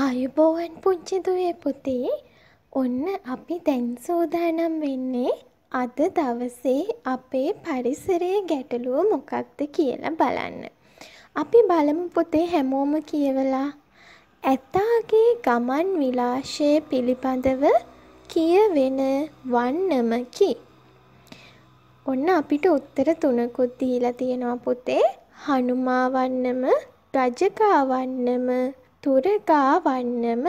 ආයුබෝවන් පුංචි දුවේ පුතේ ඔන්න අපි දැන් සූදානම් වෙන්නේ අද දවසේ අපේ පරිසරයේ ගැටලුව මොකක්ද කියලා බලන්න. අපි බලමු පුතේ හැමෝම කියවලා ඇතාගේ ගමන් විලාශය පිළිබඳව කියවෙන වන්නමකි. ඔන්න අපිට උත්තර තුනකුත් දීලා තියෙනවා පුතේ හනුමාවන්නම රජකාවන්නම තුරගාවන්නම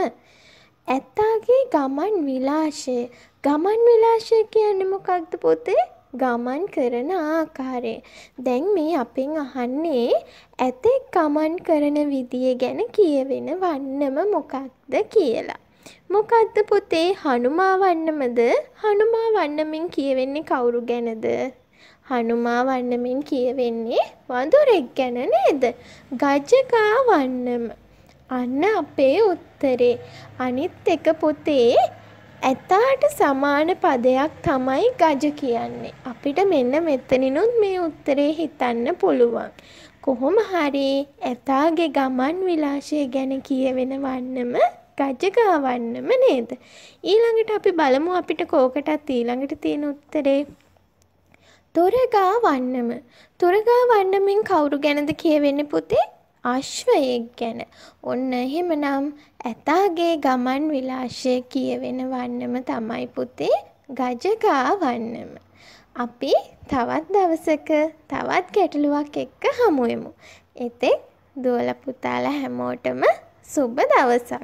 ඇත්තාගේ ගමන් විලාශය ගමන් විලාශය කියන්න මොකක්ද පොතේ ගමන් කරන ආකාරය දැන් මේ අපෙන් අහන්නේ ඇතෙක් ගමන් කරන විදිය ගැන කියවෙන වන්නම මොකක්ද කියලා මොකක්ද පොතේ හනුමා වන්නමද හනුමා වන්නමින් කියවෙන්නේ කවුරු ගැනද හනුමා වන්නමින් කියවෙන්නේ වඳුරෙක් ගැන නේද ගජකා වන්නම අන්න අපේ උත්තරේ. අනිත් එක පුතේ ඇතාට සමාන පදයක් තමයි ගජ කියන්නේ. අපිට මෙන්න මෙතනිනුත් මේ උත්තරේ හිතන්න පුළුවන්. කොහොම හරි ඇතාගේ ගමන් විලාශය ගැන කියවෙන වන්නම ගජගාවන්නම නේද. ඊළඟට අපි බලමු අපිට කෝකටත් ඊළඟට තියෙන උත්තරේ. තොරගා වන්නම. තොරගා වන්නමින් කවුරු ගැනද කියවෙන්න පුතේ ආශ්වයෙක් ගැන ඔන්න එහෙමනම් ඇතාගේ ගමන් විලාශය කියවෙන වන්නම තමයි පුතේ ගජගා වන්නම. අපි තවත් දවසක තවත් ගැටලුවක් එක්ක හමුවමු. එතෙක් දුවල පුතාලා හැමෝටම සුබ දවසක්.